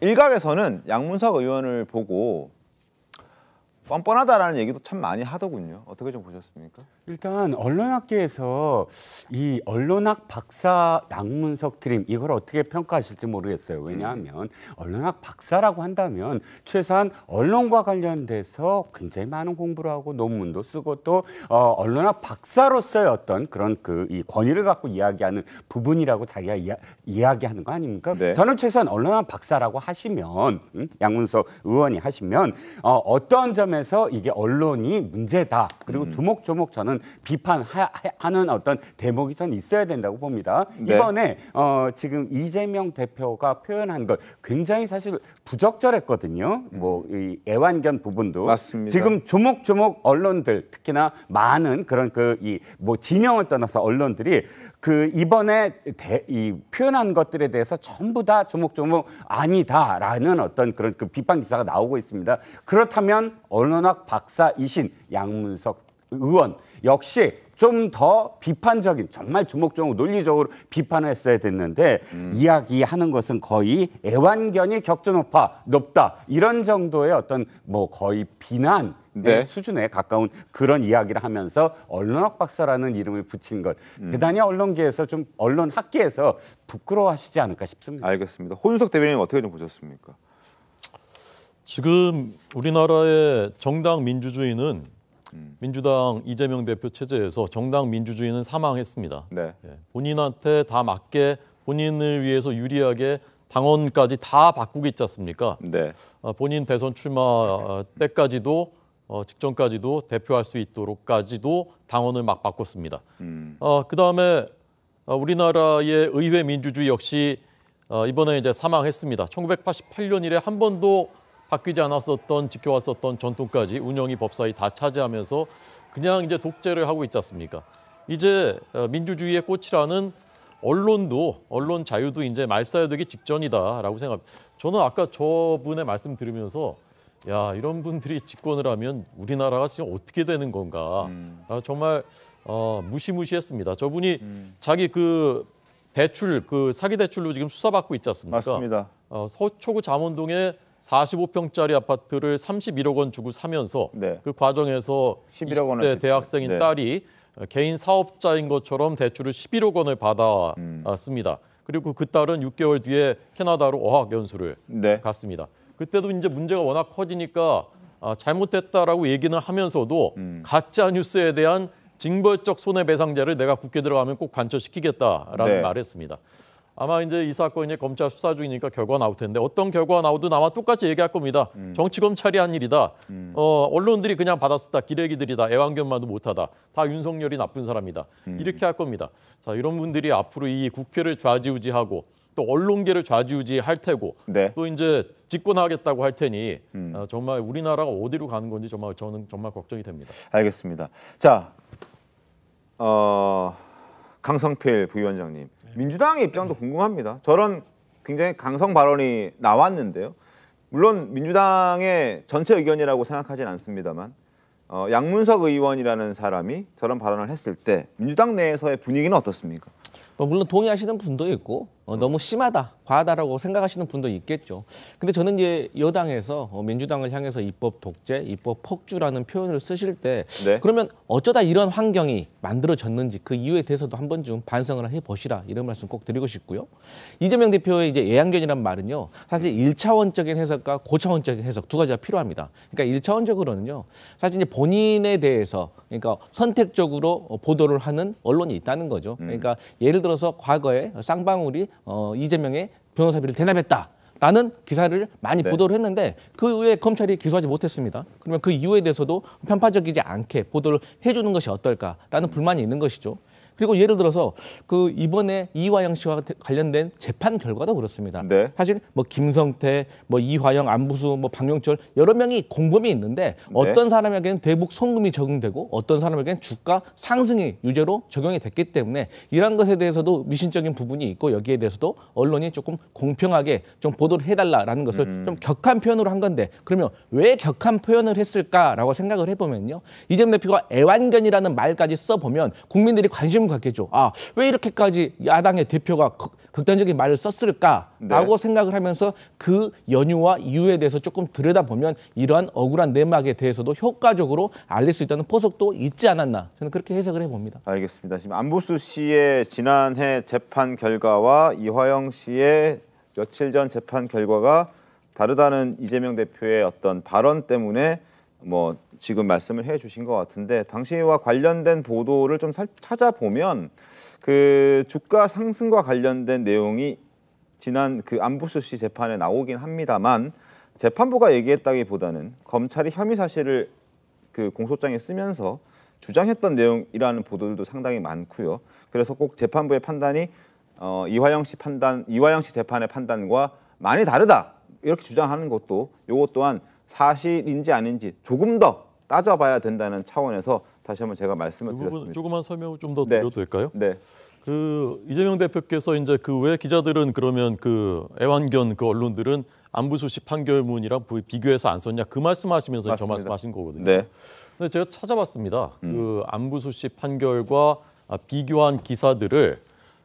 일각에서는 양문석 의원을 보고 뻔뻔하다라는 얘기도 참 많이 하더군요. 어떻게 좀 보셨습니까? 일단 언론학계에서 이 언론학 박사 양문석 트림 이걸 어떻게 평가하실지 모르겠어요. 왜냐하면 언론학 박사라고 한다면 최소한 언론과 관련돼서 굉장히 많은 공부를 하고 논문도 쓰고 또 어, 언론학 박사로서의 어떤 그런 그 이 권위를 갖고 이야기하는 부분이라고 자기가 이야, 이야기하는 거 아닙니까? 네. 저는 최소한 언론학 박사라고 하시면 음? 양문석 의원이 하시면 어, 어떤 점 점에서 이게 언론이 문제다. 그리고 음. 조목조목 저는 비판하는 어떤 대목이 전 있어야 된다고 봅니다. 네. 이번에 어, 지금 이재명 대표가 표현한 것 굉장히 사실 부적절했거든요. 음. 뭐이 애완견 부분도 맞습니다. 지금 조목조목 언론들 특히나 많은 그런 그 이 뭐 진영을 떠나서 언론들이 그 이번에 대, 이 표현한 것들에 대해서 전부 다 조목조목 아니다라는 어떤 그런 그 비판 기사가 나오고 있습니다. 그렇다면 언론학 박사이신 양문석 의원 역시 좀 더 비판적인 정말 조목조목 논리적으로 비판을 했어야 됐는데 음. 이야기하는 것은 거의 애완견이 격조 높아 높다 이런 정도의 어떤 뭐 거의 비난 네. 네. 수준에 가까운 그런 이야기를 하면서 언론학 박사라는 이름을 붙인 것 음. 대단히 언론계에서 좀 언론 학계에서 부끄러워하시지 않을까 싶습니다. 알겠습니다. 혼석 대변인 어떻게 좀 보셨습니까? 지금 우리나라의 정당 민주주의는 음. 민주당 이재명 대표 체제에서 정당 민주주의는 사망했습니다. 네. 예. 본인한테 다 맞게 본인을 위해서 유리하게 당원까지 다 바꾸기 있지 않습니까? 네. 아, 본인 대선 출마 때까지도 어, 직전까지도 대표할 수 있도록까지도 당원을 막 바꿨습니다. 음. 어, 그 다음에 어, 우리나라의 의회 민주주의 역시 어, 이번에 이제 사망했습니다. 1988년 이래 한 번도 바뀌지 않았었던 지켜왔었던 전통까지 운영이 법사위 다 차지하면서 그냥 이제 독재를 하고 있지 않습니까? 이제 어, 민주주의의 꽃이라는 언론도 언론 자유도 이제 말살되기 직전이다라고 생각합니다. 저는 아까 저분의 말씀 들으면서 야 이런 분들이 집권을 하면 우리나라가 지금 어떻게 되는 건가 음. 아, 정말 어, 무시무시했습니다. 저분이 음. 자기 그 대출 그 사기 대출로 지금 수사받고 있지 않습니까? 맞습니다. 어, 서초구 잠원동에 45평짜리 아파트를 31억 원 주고 사면서 네. 그 과정에서 11억 원을 대학생인 네. 딸이 개인 사업자인 것처럼 대출을 11억 원을 받아왔습니다 음. 그리고 그 딸은 6개월 뒤에 캐나다로 어학 연수를 네. 갔습니다. 그때도 이제 문제가 워낙 커지니까 아, 잘못됐다라고 얘기는 하면서도 음. 가짜 뉴스에 대한 징벌적 손해배상제를 내가 국회 들어가면 꼭 관철시키겠다라는 네. 말했습니다. 아마 이제 이 사건 이 검찰 수사 중이니까 결과 나올 텐데 어떤 결과 나오든 아마 똑같이 얘기할 겁니다. 음. 정치 검찰이 한 일이다. 음. 어, 언론들이 그냥 받았었다 기레기들이다. 애완견만도 못하다. 다 윤석열이 나쁜 사람이다. 음. 이렇게 할 겁니다. 자 이런 분들이 앞으로 이 국회를 좌지우지하고 또 언론계를 좌지우지할 테고 네. 또 이제 집권하겠다고 할 테니 음. 어, 정말 우리나라가 어디로 가는 건지 정말 저는 정말 걱정이 됩니다. 알겠습니다. 자, 어, 강성필 부위원장님, 네. 민주당의 입장도 궁금합니다. 저런 굉장히 강성 발언이 나왔는데요. 물론 민주당의 전체 의견이라고 생각하진 않습니다만 어, 양문석 의원이라는 사람이 저런 발언을 했을 때 민주당 내에서의 분위기는 어떻습니까? 뭐 물론 동의하시는 분도 있고 어, 너무 심하다, 과하다라고 생각하시는 분도 있겠죠. 근데 저는 이제 여당에서 어, 민주당을 향해서 입법 독재, 입법 폭주라는 표현을 쓰실 때 네. 그러면 어쩌다 이런 환경이 만들어졌는지 그 이유에 대해서도 한 번쯤 반성을 해 보시라 이런 말씀 꼭 드리고 싶고요. 이재명 대표의 이제 예양견이란 말은요, 사실 1차원적인 해석과 고차원적인 해석 두 가지가 필요합니다. 그러니까 1차원적으로는요 사실 이제 본인에 대해서 그러니까 선택적으로 보도를 하는 언론이 있다는 거죠. 음. 그러니까 예를 들어서 과거에 쌍방울이 어, 이재명의 변호사비를 대납했다. 라는 기사를 많이 네. 보도를 했는데 그이 후에 검찰이 기소하지 못했습니다. 그러면 그 이유에 대해서도 편파적이지 않게 보도를 해주는 것이 어떨까라는 불만이 있는 것이죠. 그리고 예를 들어서 그 이번에 이화영 씨와 관련된 재판 결과도 그렇습니다. 네. 사실 뭐 김성태, 뭐 이화영, 안부수, 뭐박용철 여러 명이 공범이 있는데 네. 어떤 네. 사람에게는 대북 송금이 적용되고 어떤 사람에게는 주가 상승이 유죄로 적용이 됐기 때문에 이러한 것에 대해서도 미신적인 부분이 있고 여기에 대해서도 언론이 조금 공평하게 좀 보도를 해달라라는 것을 음. 좀 격한 표현으로 한 건데 그러면 왜 격한 표현을 했을까라고 생각을 해보면요. 이재명 대표가 애완견이라는 말까지 써보면 국민들이 관심 책임 갖겠죠. 아, 왜 이렇게까지 야당의 대표가 극단적인 말을 썼을까라고 네. 생각을 하면서 그 연유와 이유에 대해서 조금 들여다보면 이러한 억울한 내막에 대해서도 효과적으로 알릴 수 있다는 포석도 있지 않았나 저는 그렇게 해석을 해봅니다. 알겠습니다. 지금 안보수 씨의 지난해 재판 결과와 이화영 씨의 며칠 전 재판 결과가 다르다는 이재명 대표의 어떤 발언 때문에 뭐 지금 말씀을 해주신 것 같은데 당시와 관련된 보도를 좀 살, 찾아보면 그 주가 상승과 관련된 내용이 지난 그 안부수 씨 재판에 나오긴 합니다만 재판부가 얘기했다기보다는 검찰이 혐의 사실을 그 공소장에 쓰면서 주장했던 내용이라는 보도들도 상당히 많고요. 그래서 꼭 재판부의 판단이 어, 이화영 씨 판단, 이화영 씨 재판의 판단과 많이 다르다 이렇게 주장하는 것도 요것 또한 사실인지 아닌지 조금 더 따져봐야 된다는 차원에서 다시 한번 제가 말씀을 그 드렸습니다. 조금만 설명을 좀더 네. 드려도 네. 될까요? 네. 그 이재명 대표께서 이제 그왜 기자들은 그러면 그 애완견 그 언론들은 안부수시 판결문이랑 비교해서 안 썼냐 그 말씀하시면서 맞습니다. 저 말씀하신 거거든요. 네. 근데 제가 찾아봤습니다. 음. 그 안부수시 판결과 아, 비교한 기사들을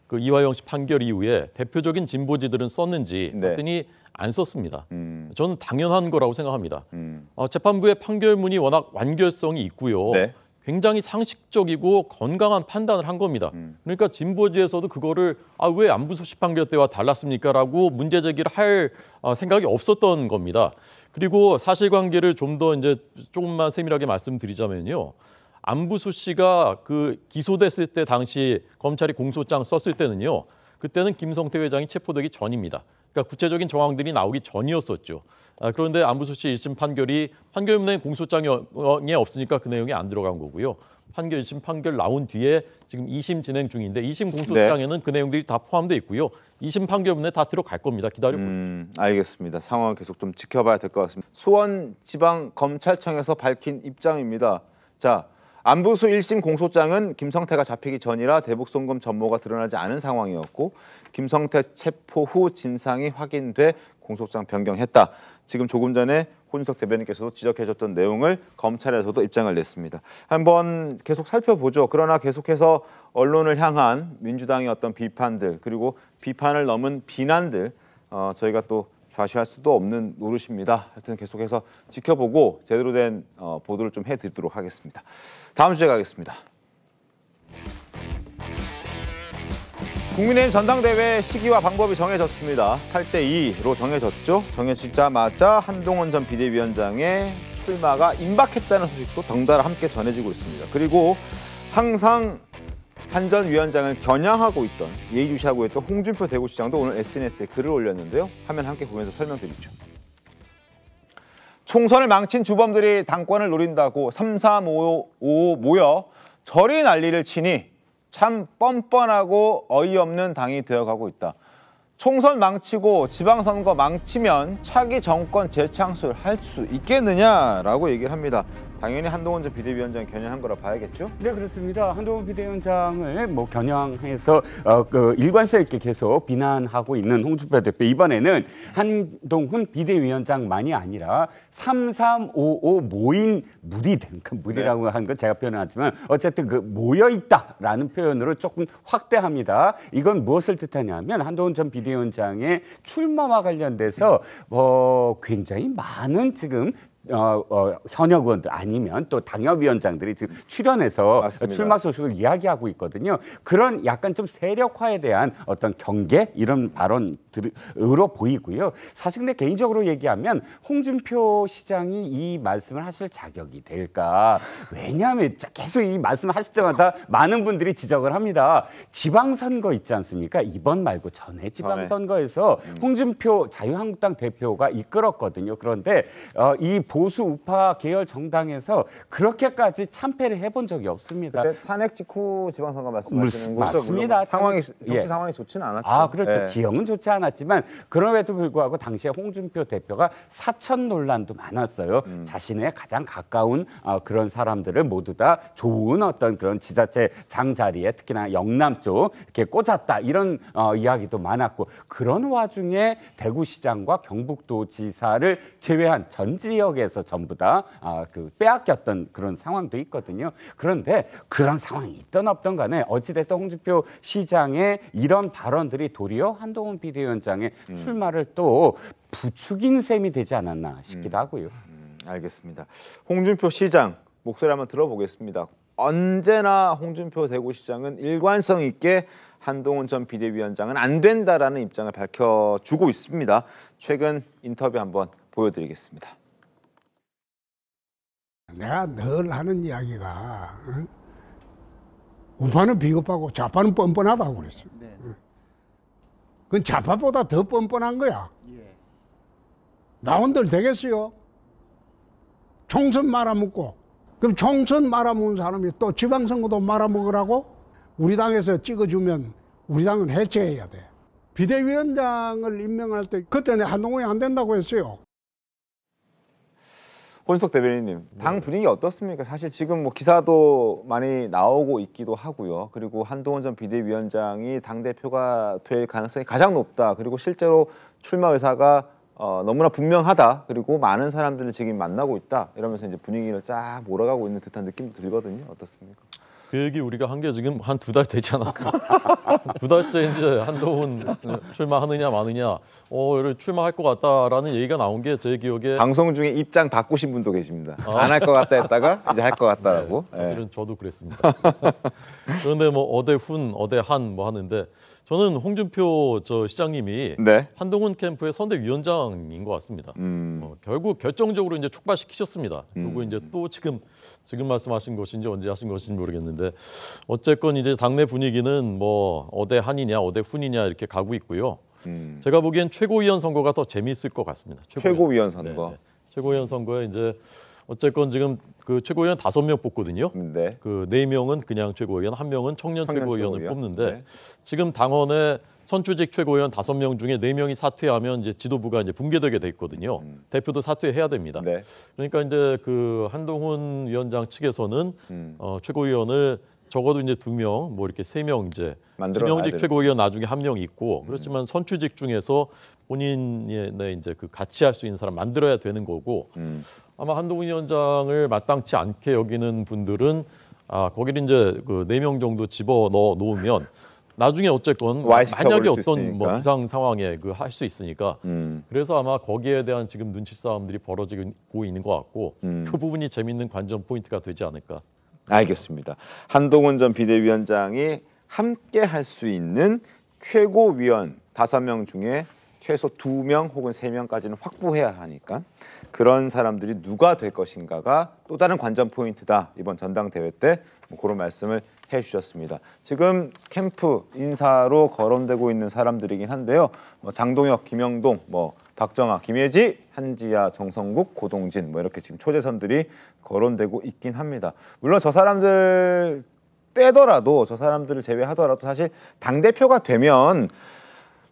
그 이화영 씨 판결 이후에 대표적인 진보지들은 썼는지 네. 봤더니 안 썼습니다. 음. 저는 당연한 거라고 생각합니다. 음. 어, 재판부의 판결문이 워낙 완결성이 있고요. 네. 굉장히 상식적이고 건강한 판단을 한 겁니다. 음. 그러니까 진보지에서도 그거를 아, 왜 안부소식 판결 때와 달랐습니까라고 문제 제기를 할 어, 생각이 없었던 겁니다. 그리고 사실관계를 좀 더 이제 조금만 세밀하게 말씀드리자면요. 안부수 씨가 그 기소됐을 때 당시 검찰이 공소장 썼을 때는요. 그때는 김성태 회장이 체포되기 전입니다. 그러니까 구체적인 정황들이 나오기 전이었었죠. 아, 그런데 안부수씨 1심 판결이 판결 문에 공소장에 없으니까 그 내용이 안 들어간 거고요. 판결 1심 판결 나온 뒤에 지금 2심 진행 중인데 2심 공소장에는 네. 그 내용들이 다 포함돼 있고요. 2심 판결문에 다 들어갈 겁니다. 기다려 보십시오. 음, 알겠습니다. 상황 계속 좀 지켜봐야 될 것 같습니다. 수원 지방 검찰청에서 밝힌 입장입니다. 자, 안부수 1심 공소장은 김성태가 잡히기 전이라 대북송금 전모가 드러나지 않은 상황이었고 김성태 체포 후 진상이 확인돼 공소장 변경했다. 지금 조금 전에 혼석 대변인께서도 지적해줬던 내용을 검찰에서도 입장을 냈습니다. 한번 계속 살펴보죠. 그러나 계속해서 언론을 향한 민주당의 어떤 비판들 그리고 비판을 넘은 비난들 어, 저희가 또 좌시할 수도 없는 노릇입니다. 하여튼 계속해서 지켜보고 제대로 된 어, 보도를 좀 해드리도록 하겠습니다. 다음 주에 가겠습니다. 국민의힘 전당대회 시기와 방법이 정해졌습니다. 8대2로 정해졌죠. 정해지자마자 한동훈 전 비대위원장의 출마가 임박했다는 소식도 덩달아 함께 전해지고 있습니다. 그리고 항상 한전 위원장을 겨냥하고 있던 예의주시하고 있던 홍준표 대구시장도 오늘 SNS에 글을 올렸는데요. 화면 함께 보면서 설명드리죠. 총선을 망친 주범들이 당권을 노린다고 3, 3, 5, 5 모여 절이 난리를 치니 참 뻔뻔하고 어이없는 당이 되어가고 있다. 총선 망치고 지방선거 망치면 차기 정권 재창출 할수 있겠느냐라고 얘기를 합니다. 당연히 한동훈 전 비대위원장 겨냥한 거라 봐야겠죠? 네 그렇습니다. 한동훈 비대위원장을 뭐 겨냥해서 어, 그 일관성 있게 계속 비난하고 있는 홍준표 대표 이번에는 한동훈 비대위원장만이 아니라 3355 모인 무리그 무리라고 네. 한건 제가 표현하지만 어쨌든 그 모여 있다라는 표현으로 조금 확대합니다. 이건 무엇을 뜻하냐면 한동훈 전 비대위원장의 출마와 관련돼서 뭐 굉장히 많은 지금 어, 어, 현역 의원들 아니면 또 당협위원장들이 지금 출연해서 맞습니다. 출마 소식을 이야기하고 있거든요. 그런 약간 좀 세력화에 대한 어떤 경계 이런 발언으로 보이고요. 사실 근데 개인적으로 얘기하면 홍준표 시장이 이 말씀을 하실 자격이 될까? 왜냐하면 계속 이 말씀을 하실 때마다 많은 분들이 지적을 합니다. 지방선거 있지 않습니까? 이번 말고 전에 지방선거에서 음. 홍준표 자유한국당 대표가 이끌었거든요. 그런데 어, 이 보, 보수 우파 계열 정당에서 그렇게까지 참패를 해본 적이 없습니다. 탄핵 직후 지방선거 말씀하시는 거죠? 음, 맞습니다. 상황이 예. 정치 예. 상황이 좋지는 않았죠. 아 그렇죠. 예. 지형은 좋지 않았지만 그럼에도 불구하고 당시에 홍준표 대표가 사천 논란도 많았어요. 음. 자신의 가장 가까운 어, 그런 사람들을 모두 다 좋은 어떤 그런 지자체 장 자리에 특히나 영남 쪽 이렇게 꽂았다 이런 어, 이야기도 많았고 그런 와중에 대구시장과 경북도지사를 제외한 전 지역에 해서 전부 다 아, 그 빼앗겼던 그런 상황도 있거든요. 그런데 그런 상황이 있던 없던 간에 어찌됐든 홍준표 시장의 이런 발언들이 도리어 한동훈 비대위원장의 음. 출마를 또 부추긴 셈이 되지 않았나 싶기도 음. 하고요. 음, 알겠습니다. 홍준표 시장 목소리 한번 들어보겠습니다. 언제나 홍준표 대구시장은 일관성 있게 한동훈 전 비대위원장은 안 된다라는 입장을 밝혀주고 있습니다. 최근 인터뷰 한번 보여드리겠습니다. 내가 늘 하는 이야기가 응? 우파는 비겁하고 좌파는 뻔뻔하다고 그랬어. 네. 그건 좌파보다 더 뻔뻔한 거야. 예. 나혼들 되겠어요? 총선 말아먹고 그럼 총선 말아먹은 사람이 또 지방선거도 말아먹으라고 우리 당에서 찍어주면 우리 당은 해체해야 돼. 비대위원장을 임명할 때 그때는 한동훈이 안 된다고 했어요. 권석 대변인님, 네. 당 분위기 어떻습니까? 사실 지금 뭐 기사도 많이 나오고 있기도 하고요. 그리고 한동훈 전 비대위원장이 당 대표가 될 가능성이 가장 높다. 그리고 실제로 출마 의사가 어, 너무나 분명하다. 그리고 많은 사람들을 지금 만나고 있다. 이러면서 이제 분위기를 쫙 몰아가고 있는 듯한 느낌도 들거든요. 어떻습니까? 그 얘기 우리가 한 게 지금 한 두 달 되지 않았을까? 두 달째 이제 한동훈 출마하느냐 마느냐, 어, 출마할 것 같다라는 얘기가 나온 게 제 기억에 방송 중에 입장 바꾸신 분도 계십니다. 아. 안할 것 같다 했다가 이제 할 것 같다라고. 네, 네. 사실은 네. 저도 그랬습니다. 그런데 뭐 어대훈, 어대한 뭐 하는데 저는 홍준표 저 시장님이 네. 한동훈 캠프의 선대위원장인 것 같습니다. 음. 어, 결국 결정적으로 이제 촉발시키셨습니다. 그리고 음. 이제 또 지금 지금 말씀하신 것인지 언제 하신 것인지 모르겠는데 어쨌건 이제 당내 분위기는 뭐 어대 한이냐 어대 훈이냐 이렇게 가고 있고요. 음. 제가 보기엔 최고위원 선거가 더 재미있을 것 같습니다. 최고위원, 최고위원 네, 선거. 네, 네. 최고위원 선거에 이제 어쨌건 지금 그 최고위원 다섯 명 뽑거든요. 음, 네. 그네 명은 그냥 최고위원, 한 명은 청년, 청년 최고위원을 최고위원? 뽑는데 네. 지금 당원의 선출직 최고위원 다섯 명 중에 네명이 사퇴하면 이제 지도부가 이제 붕괴되게 돼 있거든요. 음. 대표도 사퇴해야 됩니다. 네. 그러니까 이제 그 한동훈 위원장 측에서는 음. 어, 최고위원을 적어도 이제 두 명, 뭐 이렇게 세 명 이제 지명직 최고위원 나중에 한 명 있고 음. 그렇지만 선출직 중에서 본인의 이제 그 같이 할 수 있는 사람 만들어야 되는 거고 음. 아마 한동훈 위원장을 마땅치 않게 여기는 분들은 아 거기를 이제 그 네 명 정도 집어 넣어 놓으면 나중에 어쨌건 뭐 만약에 어떤 뭐 비상 상황에 그 할 수 있으니까 음. 그래서 아마 거기에 대한 지금 눈치 싸움들이 벌어지고 있는 것 같고 음. 그 부분이 재밌는 관전 포인트가 되지 않을까. 알겠습니다. 한동훈 전 비대위원장이 함께 할 수 있는 최고위원 다섯 명 중에 최소 두명 혹은 세명까지는 확보해야 하니까 그런 사람들이 누가 될 것인가가 또 다른 관전 포인트다. 이번 전당대회 때뭐 그런 말씀을 해주셨습니다. 지금 캠프 인사로 거론되고 있는 사람들이긴 한데요. 뭐 장동혁, 김영동, 뭐 박정아, 김혜지 한지야, 정성국, 고동진 뭐 이렇게 지금 초대선들이 거론되고 있긴 합니다. 물론 저 사람들 빼더라도 저 사람들을 제외하더라도 사실 당 대표가 되면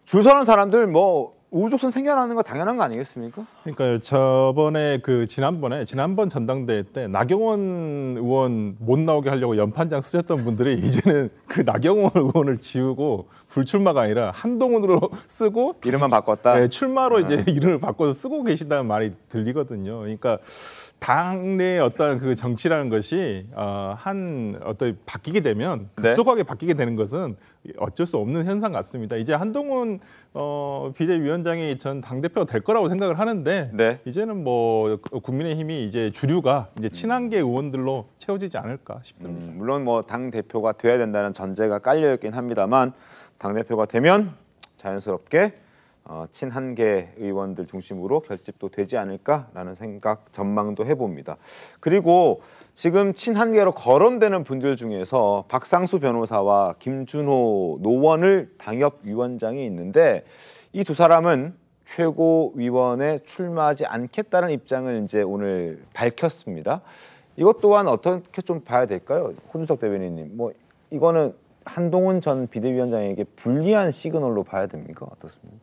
줄 서는 사람들 뭐 우주선 생겨나는 거 당연한 거 아니겠습니까? 그러니까 요 저번에 그 지난번에 지난번 전당대회 때 나경원 의원 못 나오게 하려고 연판장 쓰셨던 분들이 이제는 그 나경원 의원을 지우고 불출마가 아니라 한동훈으로 쓰고 이름만 바꿨다. 네, 출마로 네. 이제 이름을 바꿔서 쓰고 계신다는 말이 들리거든요. 그러니까 당내 어떤 그 정치라는 것이 어, 한 어떤 바뀌게 되면 네. 급속하게 바뀌게 되는 것은 어쩔 수 없는 현상 같습니다. 이제 한동훈 어, 비대위원장이 전당 대표 가될 거라고 생각을 하는데 네. 이제는 뭐 국민의힘이 이제 주류가 이제 친한계 의원들로 채워지지 않을까 싶습니다. 음, 물론 뭐 당 대표가 돼야 된다는 전제가 깔려 있긴 합니다만. 당대표가 되면 자연스럽게 어, 친한계 의원들 중심으로 결집도 되지 않을까라는 생각 전망도 해봅니다. 그리고 지금 친한계로 거론되는 분들 중에서 박상수 변호사와 김준호 노원을 당협위원장이 있는데 이 두 사람은 최고위원에 출마하지 않겠다는 입장을 이제 오늘 밝혔습니다. 이것 또한 어떻게 좀 봐야 될까요? 혼수석 대변인님, 뭐 이거는 한동훈 전 비대위원장에게 불리한 시그널로 봐야 됩니까? 어떻습니까?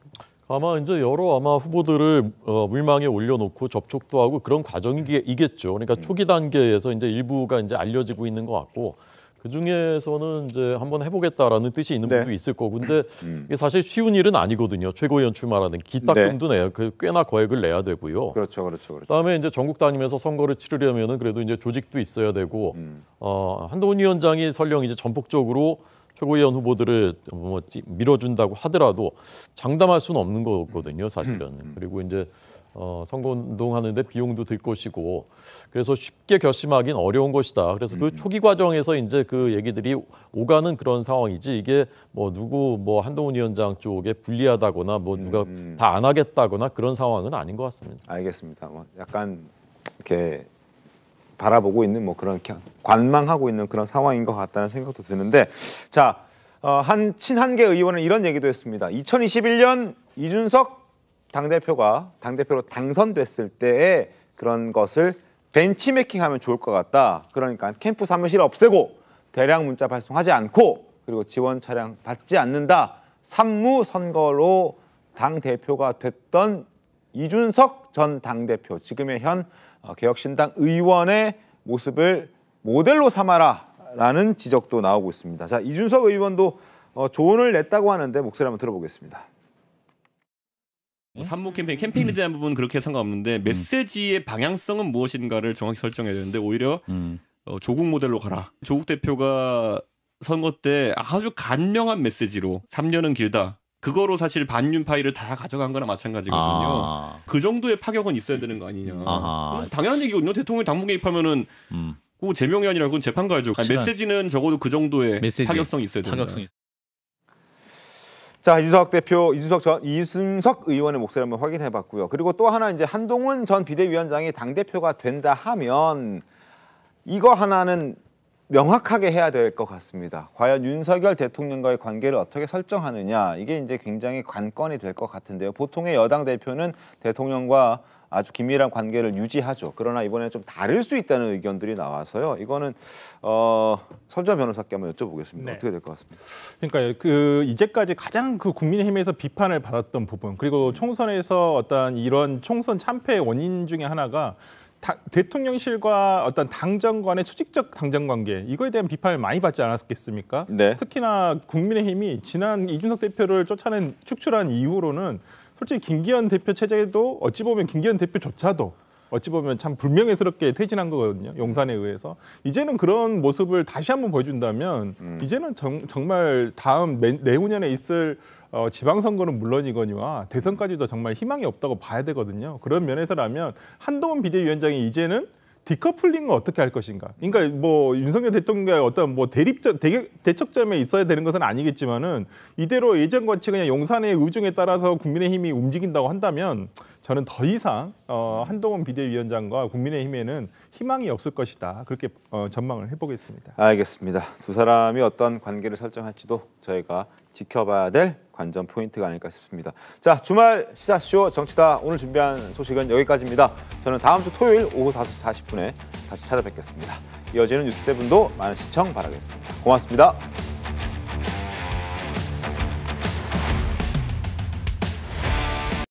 아마 이제 여러 아마 후보들을 어, 물망에 올려놓고 접촉도 하고 그런 과정이겠죠. 그러니까 음. 초기 단계에서 이제 일부가 이제 알려지고 있는 것 같고 그 중에서는 이제 한번 해보겠다라는 뜻이 있는 네. 분도 있을 거고, 근데 음. 이게 사실 쉬운 일은 아니거든요. 최고위원 출마라는 기타금도 네. 내야 그 꽤나 거액을 내야 되고요. 그렇죠, 그렇죠, 그렇죠. 그다음에 이제 전국 단위에서 선거를 치르려면은 그래도 이제 조직도 있어야 되고, 음. 어 한동훈 위원장이 설령 이제 전폭적으로 최고위원 후보들을 뭐 밀어준다고 하더라도 장담할 수는 없는 거거든요, 사실은. 음, 음. 그리고 이제 어, 선거운동하는데 비용도 들 것이고 그래서 쉽게 결심하긴 어려운 것이다. 그래서 그 음, 초기 과정에서 이제 그 얘기들이 오가는 그런 상황이지 이게 뭐 누구 뭐 한동훈 위원장 쪽에 불리하다거나 뭐 누가 다 안 하겠다거나 그런 상황은 아닌 것 같습니다. 알겠습니다. 뭐 약간 이렇게 바라보고 있는 뭐 그런 관망하고 있는 그런 상황인 것 같다는 생각도 드는데 자, 어, 한 친한계 의원은 이런 얘기도 했습니다. 2021년 이준석 당대표가 당대표로 당선됐을 때에 그런 것을 벤치메킹하면 좋을 것 같다. 그러니까 캠프 사무실 없애고 대량 문자 발송하지 않고 그리고 지원 차량 받지 않는다. 산무 선거로 당 대표가 됐던 이준석 전 당대표 지금의 현 어, 개혁신당 의원의 모습을 모델로 삼아라라는 지적도 나오고 있습니다. 자 이준석 의원도 어, 조언을 냈다고 하는데 목소리 한번 들어보겠습니다. 산모 뭐 캠페인 캠페인에 대한 음. 부분은 그렇게 상관없는데 음. 메시지의 방향성은 무엇인가를 정확히 설정해야 되는데 오히려 음. 어, 조국 모델로 가라. 조국 대표가 선거 때 아주 간명한 메시지로 3년은 길다. 그거로 사실 반윤 파이를다 가져간 거나 마찬가지거든요. 아. 그 정도의 파격은 있어야 되는 거 아니냐. 음. 아하. 당연한 얘기거든요. 대통령 이당국개 입하면은 음. 그 제명이 아니라 그건 재판 가야죠. 아니, 메시지는 적어도 그 정도의 메시지. 파격성이 있어야 된다. 파격성이. 자 이준석 대표, 이준석 전 이준석 의원의 목소리 한번 확인해봤고요. 그리고 또 하나 이제 한동훈 전 비대위원장이 당 대표가 된다 하면 이거 하나는 명확하게 해야 될 것 같습니다. 과연 윤석열 대통령과의 관계를 어떻게 설정하느냐 이게 이제 굉장히 관건이 될 것 같은데요. 보통의 여당 대표는 대통령과 아주 긴밀한 관계를 유지하죠. 그러나 이번에 좀 다를 수 있다는 의견들이 나와서요. 이거는 어, 설전 변호사께 한번 여쭤보겠습니다. 네. 어떻게 될 것 같습니다. 그러니까 그 이제까지 가장 그 국민의힘에서 비판을 받았던 부분 그리고 총선에서 어떤 이런 총선 참패의 원인 중에 하나가 다, 대통령실과 어떤 당정 간의 수직적 당정 관계 이거에 대한 비판을 많이 받지 않았겠습니까? 네. 특히나 국민의힘이 지난 이준석 대표를 쫓아낸 축출한 이후로는 솔직히 김기현 대표 체제도 어찌 보면 김기현 대표조차도 어찌 보면 참 불명예스럽게 퇴진한 거거든요. 용산에 의해서 이제는 그런 모습을 다시 한번 보여준다면 음. 이제는 정, 말 다음 내, 내후년에 있을 어, 지방선거는 물론이거니와 대선까지도 정말 희망이 없다고 봐야 되거든요. 그런 면에서라면 한동훈 비대위원장이 이제는 디커플링을 어떻게 할 것인가. 그러니까 뭐 윤석열 대통령과의 어떤 뭐대립적 대, 대척점에 있어야 되는 것은 아니겠지만은 이대로 예전 같이 그냥 용산의 의중에 따라서 국민의힘이 움직인다고 한다면 저는 더 이상 어, 한동훈 비대위원장과 국민의힘에는 희망이 없을 것이다. 그렇게 어, 전망을 해보겠습니다. 알겠습니다. 두 사람이 어떤 관계를 설정할지도 저희가 지켜봐야 될 관전 포인트가 아닐까 싶습니다. 자, 주말 시사쇼 정치다 오늘 준비한 소식은 여기까지입니다. 저는 다음 주 토요일 오후 5시 40분에 다시 찾아뵙겠습니다. 이어지는 뉴스세븐도 많은 시청 바라겠습니다. 고맙습니다.